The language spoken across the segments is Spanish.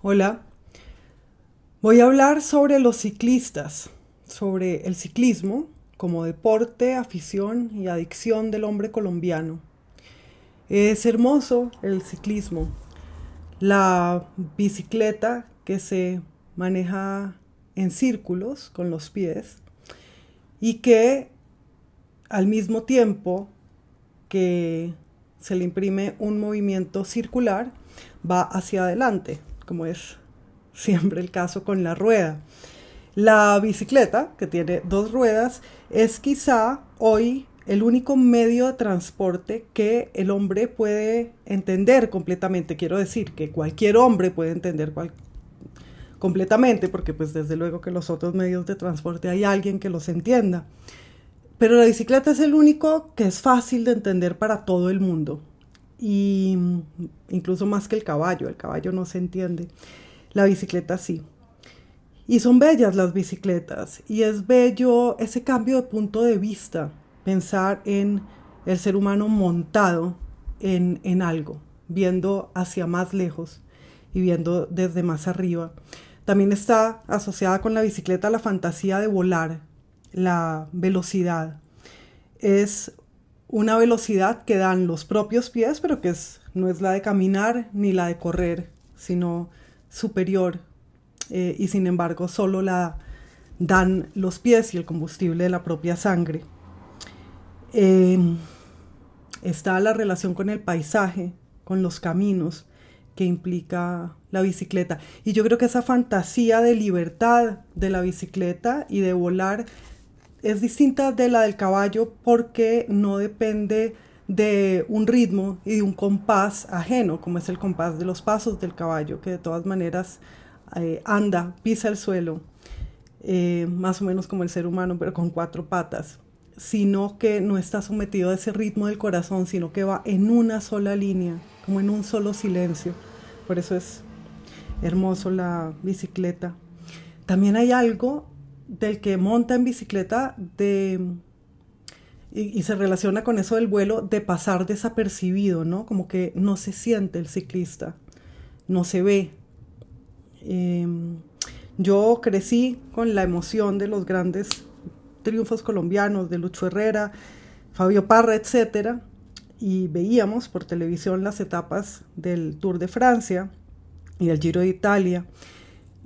Hola. Voy a hablar sobre los ciclistas, sobre el ciclismo como deporte, afición y adicción del hombre colombiano. Es hermoso el ciclismo, la bicicleta que se maneja en círculos con los pies y que al mismo tiempo que se le imprime un movimiento circular va hacia adelante, como es siempre el caso con la rueda. La bicicleta, que tiene dos ruedas, es quizá hoy el único medio de transporte que el hombre puede entender completamente. Quiero decir que cualquier hombre puede entender completamente, porque pues desde luego que los otros medios de transporte hay alguien que los entienda. Pero la bicicleta es el único que es fácil de entender para todo el mundo y mm, incluso más que el caballo, el caballo no se entiende, la bicicleta sí. Y son bellas las bicicletas y es bello ese cambio de punto de vista, pensar en el ser humano montado en, en algo, viendo hacia más lejos y viendo desde más arriba. También está asociada con la bicicleta la fantasía de volar, la velocidad. Es una velocidad que dan los propios pies, pero que es, no es la de caminar ni la de correr, sino superior. Eh, y sin embargo, solo la dan los pies y el combustible de la propia sangre. Em, está la relación con el paisaje, con los caminos que implica la bicicleta. Y yo creo que esa fantasía de libertad de la bicicleta y de volar es distinta de la del caballo porque no depende de un ritmo y de un compás ajeno, como es el compás de los pasos del caballo, que de todas maneras eh, anda, pisa el suelo, eh, más o menos como el ser humano, pero con cuatro patas, sino que no está sometido a ese ritmo del corazón, sino que va en una sola línea, como en un solo silencio. Por eso es hermoso la bicicleta. También hay algo del que monta en bicicleta y, se relaciona con eso del vuelo de pasar desapercibido, ¿no? Como que no se siente el ciclista, no se ve. Em, yo crecí con la emoción de los grandes triunfos colombianos, de Lucho Herrera, Fabio Parra, etcétera, y veíamos por televisión las etapas del Tour de Francia y del Giro de Italia.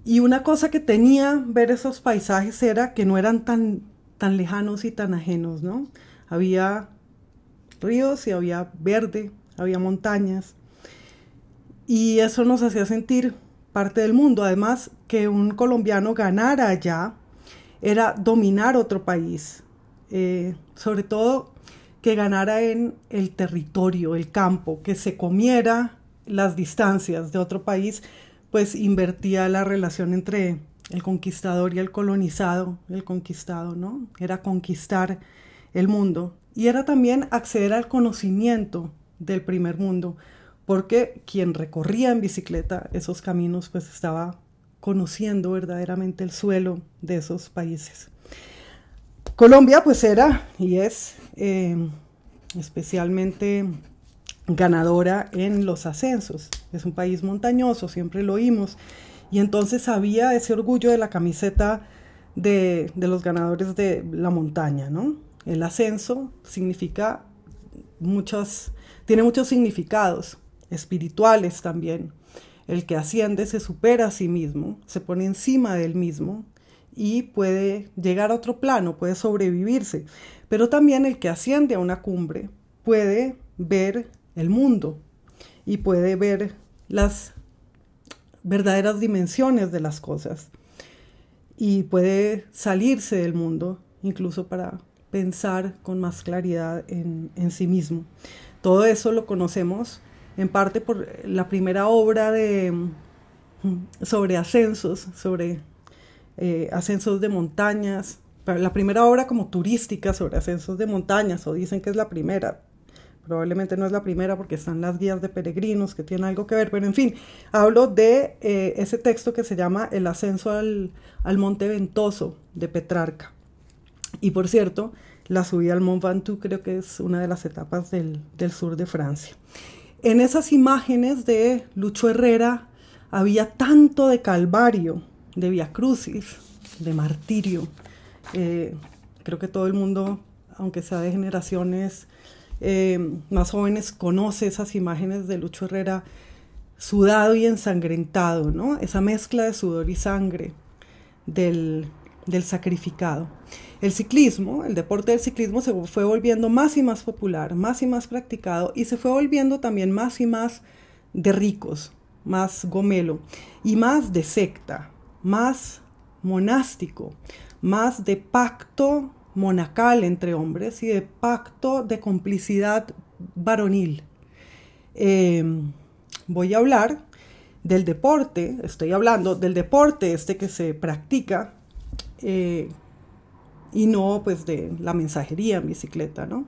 Y una cosa que tenía ver esos paisajes era que no eran tan, tan lejanos y tan ajenos, ¿no? Había ríos y había verde, había montañas. Y eso nos hacía sentir parte del mundo. Además, que un colombiano ganara allá era dominar otro país. Eh, sobre todo que ganara en el territorio, el campo, que se comiera las distancias de otro país pues invertía la relación entre el conquistador y el colonizado, el conquistado, ¿no? Era conquistar el mundo y era también acceder al conocimiento del primer mundo, porque quien recorría en bicicleta esos caminos pues estaba conociendo verdaderamente el suelo de esos países. Colombia pues era y es eh, especialmente ganadora en los ascensos. Es un país montañoso, siempre lo oímos. Y entonces había ese orgullo de la camiseta de, los ganadores de la montaña, ¿no? El ascenso significa muchas, tiene muchos significados espirituales también. El que asciende se supera a sí mismo, se pone encima del mismo y puede llegar a otro plano, puede sobrevivirse. Pero también el que asciende a una cumbre puede ver el mundo y puede ver las verdaderas dimensiones de las cosas y puede salirse del mundo incluso para pensar con más claridad en, sí mismo. Todo eso lo conocemos en parte por la primera obra de, mm, sobre ascensos, sobre eh, ascensos de montañas, la primera obra como turística sobre ascensos de montañas, o dicen que es la primera, probablemente no es la primera porque están las guías de peregrinos que tienen algo que ver, pero en fin, hablo de eh, ese texto que se llama El ascenso al, monte ventoso de Petrarca. Y por cierto, la subida al Mont Ventoux creo que es una de las etapas del, sur de Francia. En esas imágenes de Lucho Herrera había tanto de calvario, de via crucis, de martirio. Eh, creo que todo el mundo, aunque sea de generaciones eh, más jóvenes conoce esas imágenes de Lucho Herrera sudado y ensangrentado, ¿no? Esa mezcla de sudor y sangre del sacrificado. El ciclismo, el deporte del ciclismo se fue volviendo más y más popular, más y más practicado y se fue volviendo también más y más de ricos, más gomelo y más de secta, más monástico, más de pacto monacal entre hombres y de pacto de complicidad varonil. Em, voy a hablar del deporte, estoy hablando del deporte este que se practica eh, y no pues de la mensajería en bicicleta, ¿no?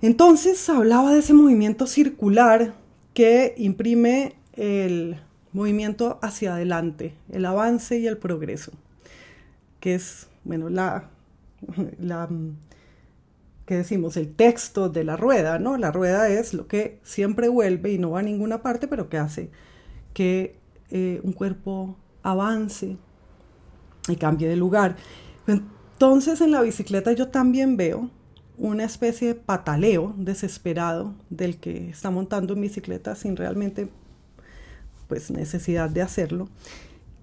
Entonces hablaba de ese movimiento circular que imprime el movimiento hacia adelante, el avance y el progreso, que es, bueno, la la, que decimos, el texto de la rueda, ¿no? La rueda es lo que siempre vuelve y no va a ninguna parte, pero que hace que eh, un cuerpo avance y cambie de lugar. Entonces en la bicicleta yo también veo una especie de pataleo desesperado del que está montando en bicicleta sin realmente pues necesidad de hacerlo.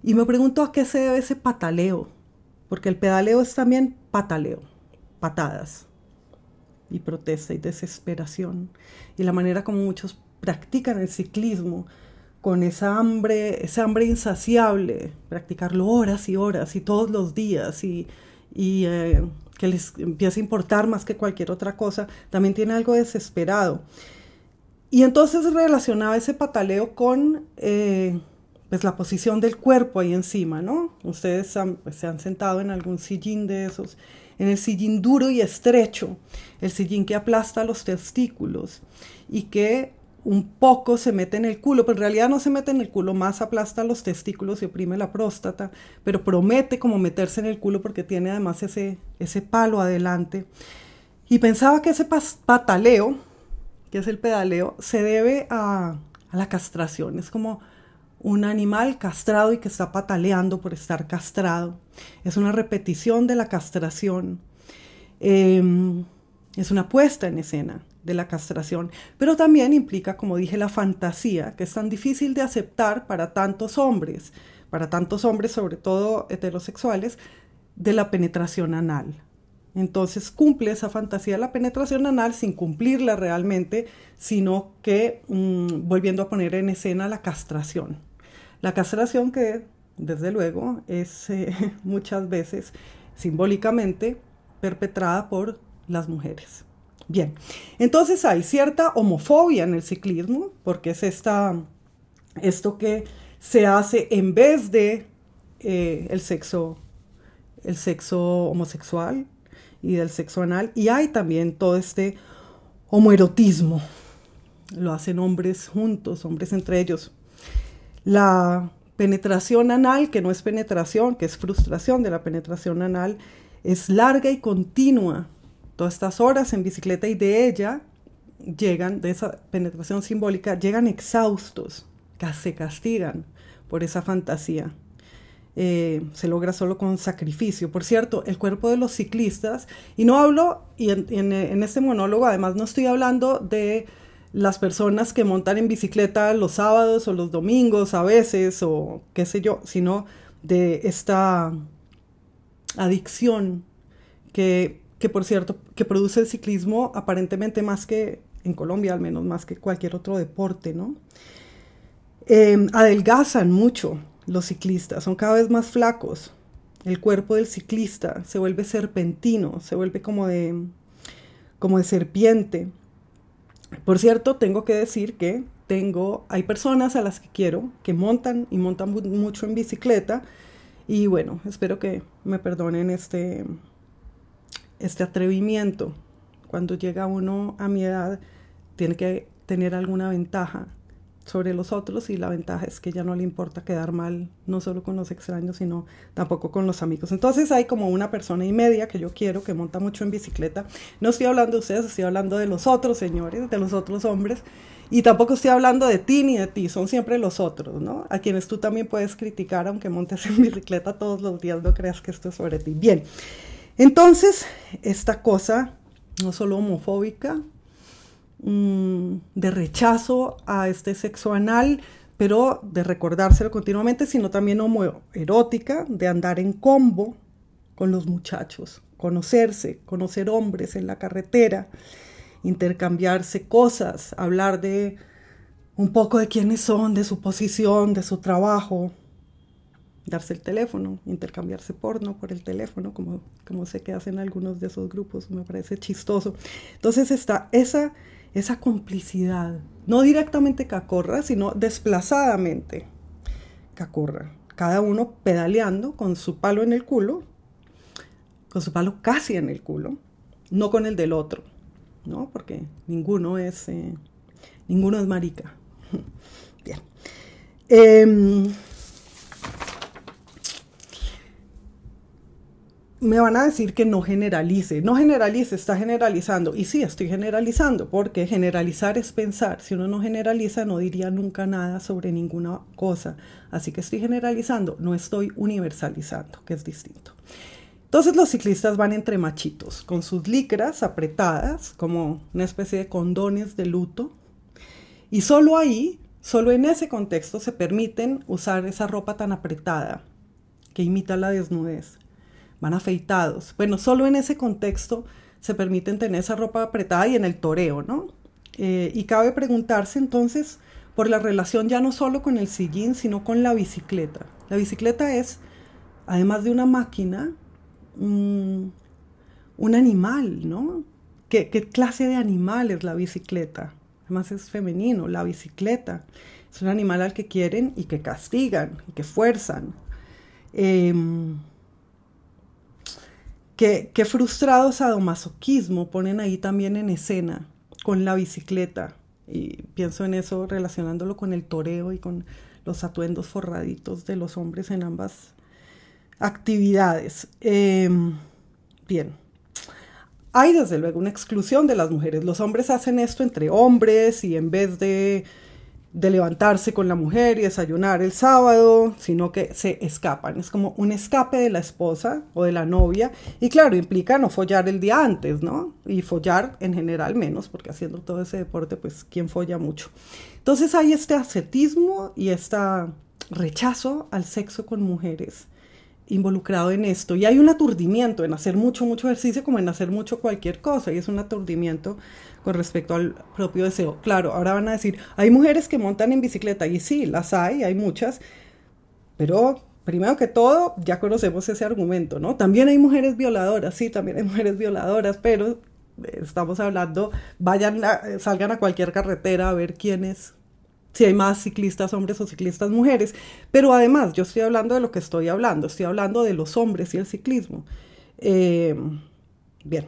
Y me pregunto a qué se debe ese pataleo, porque el pedaleo es también pataleo, patadas y protesta y desesperación. Y la manera como muchos practican el ciclismo con esa hambre, esa hambre insaciable, practicarlo horas y horas y todos los días y, eh, que les empieza a importar más que cualquier otra cosa, también tiene algo desesperado. Y entonces relacionaba ese pataleo con eh, pues la posición del cuerpo ahí encima, ¿no? Ustedes pues, se han sentado en algún sillín de esos, en el sillín duro y estrecho, el sillín que aplasta los testículos y que un poco se mete en el culo, pero en realidad no se mete en el culo, más aplasta los testículos y oprime la próstata, pero promete como meterse en el culo porque tiene además ese, ese palo adelante. Y pensaba que ese pataleo, que es el pedaleo, se debe a la castración, es como un animal castrado y que está pataleando por estar castrado. Es una repetición de la castración. Em, es una puesta en escena de la castración, pero también implica, como dije, la fantasía, que es tan difícil de aceptar para tantos hombres, para tantos hombres, sobre todo heterosexuales, de la penetración anal. Entonces cumple esa fantasía de la penetración anal sin cumplirla realmente, sino que mm, volviendo a poner en escena la castración. La castración que desde luego es eh, muchas veces simbólicamente perpetrada por las mujeres. Bien, entonces hay cierta homofobia en el ciclismo, porque es esta, esto que se hace en vez de eh, el, sexo, el sexo homosexual y del sexo anal, y hay también todo este homoerotismo. Lo hacen hombres juntos, hombres entre ellos. La penetración anal, que no es penetración, que es frustración de la penetración anal, es larga y continua. Todas estas horas en bicicleta y de ella llegan, de esa penetración simbólica, llegan exhaustos, se castigan por esa fantasía. Eh, se logra solo con sacrificio. Por cierto, el cuerpo de los ciclistas, y no hablo, y en este monólogo además no estoy hablando de las personas que montan en bicicleta los sábados o los domingos a veces o qué sé yo, sino de esta adicción que, por cierto, que produce el ciclismo aparentemente más que en Colombia, al menos más que cualquier otro deporte, ¿no? Em, adelgazan mucho los ciclistas, son cada vez más flacos. El cuerpo del ciclista se vuelve serpentino, se vuelve como de, como de serpiente. Por cierto, tengo que decir que tengo, hay personas a las que quiero que montan y montan mucho en bicicleta. Y bueno, espero que me perdonen este, este atrevimiento. Cuando llega uno a mi edad, tiene que tener alguna ventaja sobre los otros y la ventaja es que ya no le importa quedar mal, no solo con los extraños, sino tampoco con los amigos. Entonces hay como una persona y media que yo quiero, que monta mucho en bicicleta. No estoy hablando de ustedes, estoy hablando de los otros señores, de los otros hombres. Y tampoco estoy hablando de ti ni de ti, son siempre los otros, ¿no? A quienes tú también puedes criticar, aunque montes en bicicleta todos los días, no creas que esto es sobre ti. Bien, entonces, esta cosa no solo homofóbica, Mm, de rechazo a este sexo anal, pero de recordárselo continuamente, sino también homoerótica, de andar en combo con los muchachos, conocerse, conocer hombres en la carretera, intercambiarse cosas, hablar de un poco de quiénes son, de su posición, de su trabajo, darse el teléfono, intercambiarse porno por el teléfono, como, como sé que hacen algunos de esos grupos, me parece chistoso. Entonces está esa esa complicidad, no directamente cacorra, sino desplazadamente cacorra, cada uno pedaleando con su palo en el culo, con su palo casi en el culo, no con el del otro, ¿no? Porque ninguno es, eh, ninguno es marica. Bien. Em, me van a decir que no generalice. No generalice, está generalizando. Y sí, estoy generalizando, porque generalizar es pensar. Si uno no generaliza, no diría nunca nada sobre ninguna cosa. Así que estoy generalizando, no estoy universalizando, que es distinto. Entonces los ciclistas van entre machitos, con sus licras apretadas, como una especie de condones de luto. Y solo ahí, solo en ese contexto se permiten usar esa ropa tan apretada que imita la desnudez van afeitados. Bueno, solo en ese contexto se permiten tener esa ropa apretada y en el toreo, ¿no? Eh, y cabe preguntarse entonces por la relación ya no solo con el sillín, sino con la bicicleta. La bicicleta es, además de una máquina, mm, un animal, ¿no? ¿Qué, clase de animal es la bicicleta? Además es femenino, la bicicleta. Es un animal al que quieren y que castigan y que fuerzan. Eh, Qué, frustrados frustrado sadomasoquismo ponen ahí también en escena con la bicicleta. Y pienso en eso relacionándolo con el toreo y con los atuendos forraditos de los hombres en ambas actividades. Em, bien. Hay desde luego una exclusión de las mujeres. Los hombres hacen esto entre hombres y en vez de de levantarse con la mujer y desayunar el sábado, sino que se escapan. Es como un escape de la esposa o de la novia. Y claro, implica no follar el día antes, ¿no? Y follar en general menos, porque haciendo todo ese deporte, pues, ¿quién folla mucho? Entonces hay este ascetismo y este rechazo al sexo con mujeres involucrado en esto. Y hay un aturdimiento en hacer mucho, mucho ejercicio como en hacer mucho cualquier cosa. Y es un aturdimiento con respecto al propio deseo. Claro, ahora van a decir, hay mujeres que montan en bicicleta. Y sí, las hay, hay muchas. Pero primero que todo, ya conocemos ese argumento, ¿no? También hay mujeres violadoras, sí, también hay mujeres violadoras, pero estamos hablando, vayan, salgan a cualquier carretera a ver quiénes si hay más ciclistas hombres o ciclistas mujeres. Pero además, yo estoy hablando de lo que estoy hablando, estoy hablando de los hombres y el ciclismo. Eh, bien.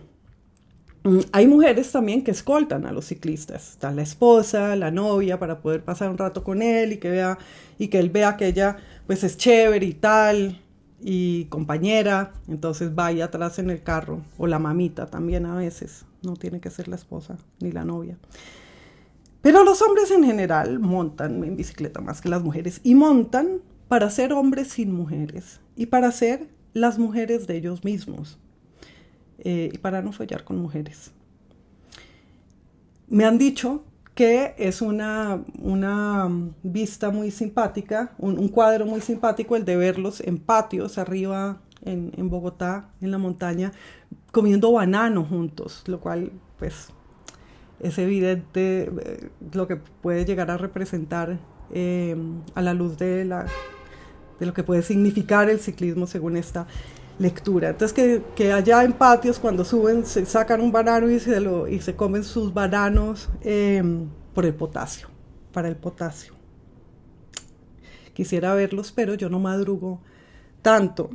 Mm, hay mujeres también que escoltan a los ciclistas, está la esposa, la novia, para poder pasar un rato con él y que vea y que él vea que ella pues es chévere y tal y compañera, entonces vaya atrás en el carro o la mamita también a veces, no tiene que ser la esposa ni la novia. Pero los hombres en general montan en bicicleta más que las mujeres y montan para ser hombres sin mujeres y para ser las mujeres de ellos mismos eh, y para no follar con mujeres. Me han dicho que es una, una vista muy simpática, un, cuadro muy simpático el de verlos en patios arriba en, en Bogotá, en la montaña, comiendo banano juntos, lo cual pues es evidente eh, lo que puede llegar a representar em, a la luz de, la, de lo que puede significar el ciclismo según esta lectura. Entonces, que, allá en patios, cuando suben, se sacan un banano y se, lo, y se comen sus bananos em, por el potasio, para el potasio. Quisiera verlos, pero yo no madrugo tanto.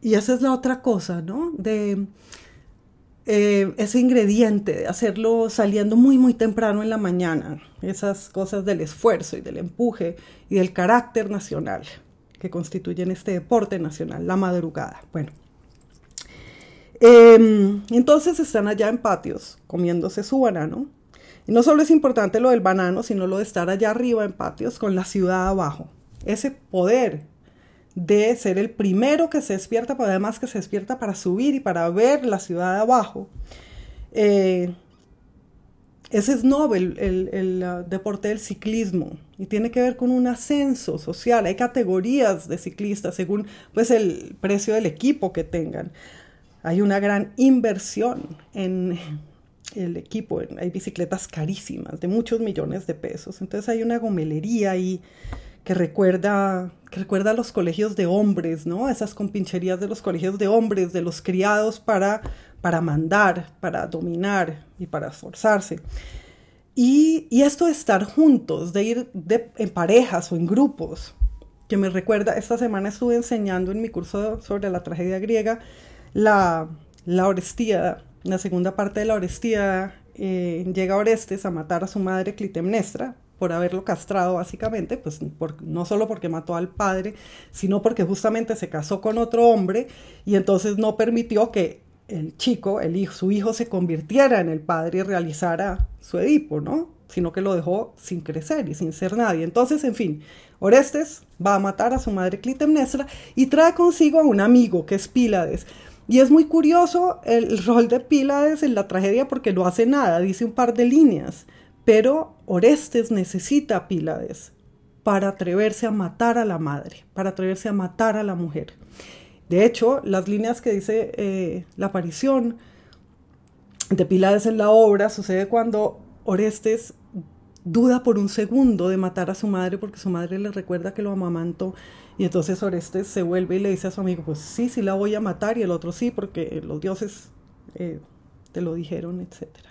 Y esa es la otra cosa, ¿no? De, eh, ese ingrediente de hacerlo saliendo muy, muy temprano en la mañana, esas cosas del esfuerzo y del empuje y del carácter nacional que constituyen este deporte nacional, la madrugada. Bueno, em, entonces están allá en patios comiéndose su banano. Y no solo es importante lo del banano, sino lo de estar allá arriba en patios con la ciudad abajo. Ese poder de ser el primero que se despierta, pero además que se despierta para subir y para ver la ciudad de abajo. Eh, ese es Nobel, el, el, uh, deporte del ciclismo, y tiene que ver con un ascenso social. Hay categorías de ciclistas según pues, el precio del equipo que tengan. Hay una gran inversión en el equipo, hay bicicletas carísimas, de muchos millones de pesos. Entonces hay una gomelería ahí. Y que recuerda, recuerda a los colegios de hombres, ¿no? Esas compincherías de los colegios de hombres, de los criados para, mandar, para dominar y para esforzarse. Y, esto de estar juntos, de ir en parejas o en grupos, que me recuerda, esta semana estuve enseñando en mi curso sobre la tragedia griega la, Orestía, la segunda parte de la Orestía, eh, llega Orestes a matar a su madre Clitemnestra, por haberlo castrado básicamente, pues no solo porque mató al padre, sino porque justamente se casó con otro hombre y entonces no permitió que el chico, el su hijo se convirtiera en el padre y realizara su Edipo, ¿no? Sino que lo dejó sin crecer y sin ser nadie. Entonces, en fin, Orestes va a matar a su madre Clitemnestra y trae consigo a un amigo que es Pílades. Y es muy curioso el rol de Pílades en la tragedia porque no hace nada, dice un par de líneas pero Orestes necesita a Pílades para atreverse a matar a la madre, para atreverse a matar a la mujer. De hecho, las líneas que dice eh, la aparición de Pílades en la obra sucede cuando Orestes duda por un segundo de matar a su madre porque su madre le recuerda que lo amamantó y entonces Orestes se vuelve y le dice a su amigo, pues sí, sí la voy a matar y el otro sí porque los dioses eh, te lo dijeron, etcétera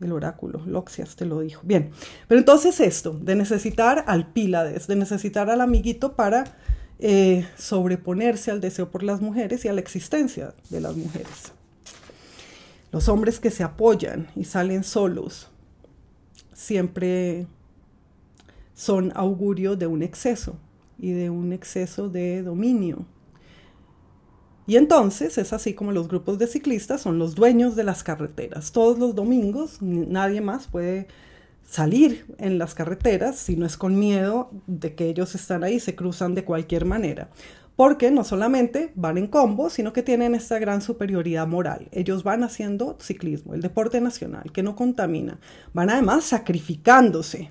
el oráculo, Loxias te lo dijo. Bien, pero entonces esto, de necesitar al Pílades, de necesitar al amiguito para eh, sobreponerse al deseo por las mujeres y a la existencia de las mujeres. Los hombres que se apoyan y salen solos siempre son augurio de un exceso y de un exceso de dominio y entonces es así como los grupos de ciclistas son los dueños de las carreteras. Todos los domingos nadie más puede salir en las carreteras si no es con miedo de que ellos están ahí, se cruzan de cualquier manera. Porque no solamente van en combo, sino que tienen esta gran superioridad moral. Ellos van haciendo ciclismo, el deporte nacional, que no contamina. Van además sacrificándose.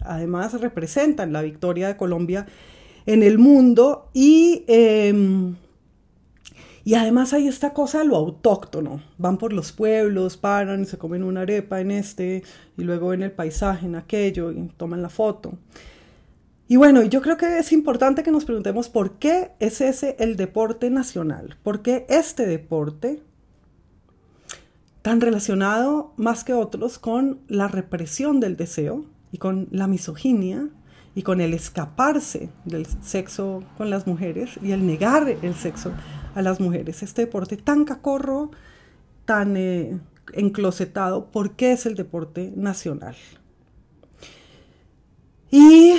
Además representan la victoria de Colombia en el mundo y em, y además hay esta cosa lo autóctono. Van por los pueblos, paran y se comen una arepa en este, y luego en el paisaje en aquello y toman la foto. Y bueno, yo creo que es importante que nos preguntemos por qué es ese el deporte nacional, por qué este deporte tan relacionado más que otros con la represión del deseo y con la misoginia y con el escaparse del sexo con las mujeres y el negar el sexo a las mujeres. Este deporte tan cacorro, tan eh, enclosetado, porque es el deporte nacional. Y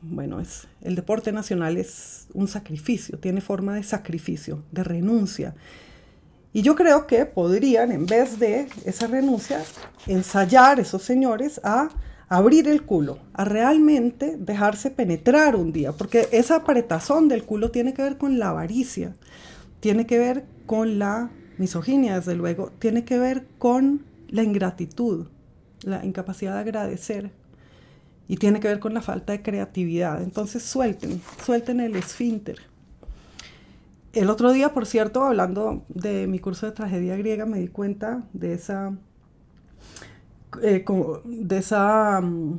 bueno, es, el deporte nacional es un sacrificio, tiene forma de sacrificio, de renuncia. Y yo creo que podrían, en vez de esa renuncia, ensayar esos señores a abrir el culo, a realmente dejarse penetrar un día, porque esa apretazón del culo tiene que ver con la avaricia, tiene que ver con la misoginia, desde luego, tiene que ver con la ingratitud, la incapacidad de agradecer y tiene que ver con la falta de creatividad. Entonces suelten, suelten el esfínter. El otro día, por cierto, hablando de mi curso de tragedia griega, me di cuenta de esa, eh, de esa mm,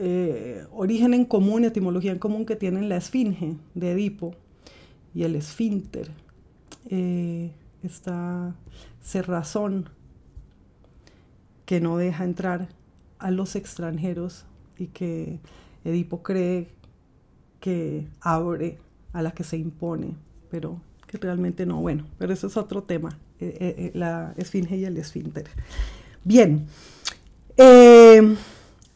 eh, origen en común, etimología en común que tienen la esfinge de Edipo y el esfínter eh, esta cerrazón que no deja entrar a los extranjeros y que Edipo cree que abre a la que se impone, pero que realmente no. Bueno, pero eso es otro tema, eh, eh, la esfinge y el esfínter. Bien, eh,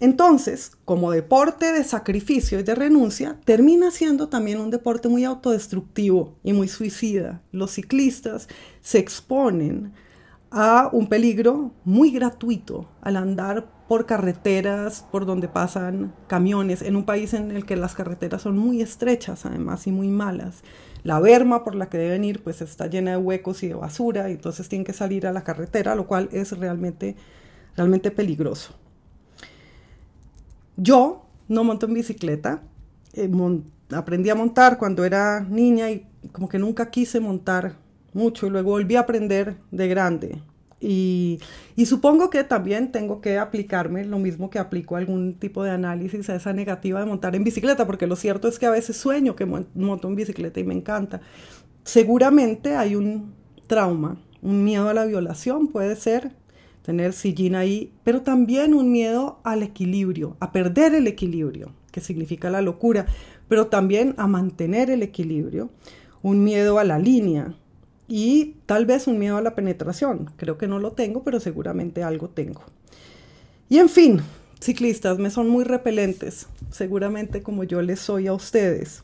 entonces, como deporte de sacrificio y de renuncia, termina siendo también un deporte muy autodestructivo y muy suicida. Los ciclistas se exponen a un peligro muy gratuito al andar por carreteras por donde pasan camiones, en un país en el que las carreteras son muy estrechas además y muy malas. La berma por la que deben ir pues está llena de huecos y de basura y entonces tienen que salir a la carretera, lo cual es realmente, realmente peligroso. Yo no monto en bicicleta. Eh, aprendí a montar cuando era niña y como que nunca quise montar mucho y luego volví a aprender de grande. Y, y, supongo que también tengo que aplicarme lo mismo que aplico algún tipo de análisis a esa negativa de montar en bicicleta, porque lo cierto es que a veces sueño que monto en bicicleta y me encanta. Seguramente hay un trauma, un miedo a la violación, puede ser tener sillín ahí, pero también un miedo al equilibrio, a perder el equilibrio, que significa la locura, pero también a mantener el equilibrio, un miedo a la línea y tal vez un miedo a la penetración. Creo que no lo tengo, pero seguramente algo tengo. Y en fin, ciclistas, me son muy repelentes, seguramente como yo les soy a ustedes.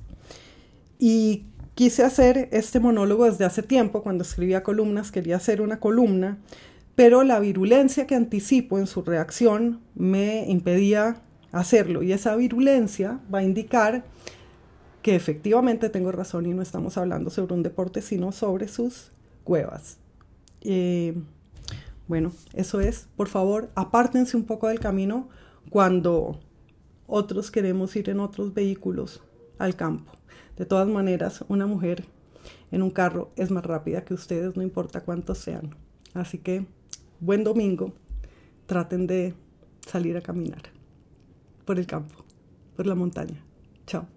Y quise hacer este monólogo desde hace tiempo, cuando escribía columnas, quería hacer una columna pero la virulencia que anticipo en su reacción me impedía hacerlo y esa virulencia va a indicar que efectivamente tengo razón y no estamos hablando sobre un deporte, sino sobre sus cuevas. Eh, bueno, eso es, por favor, apártense un poco del camino cuando otros queremos ir en otros vehículos al campo. De todas maneras, una mujer en un carro es más rápida que ustedes, no importa cuántos sean. Así que buen domingo, traten de salir a caminar por el campo, por la montaña. Chao.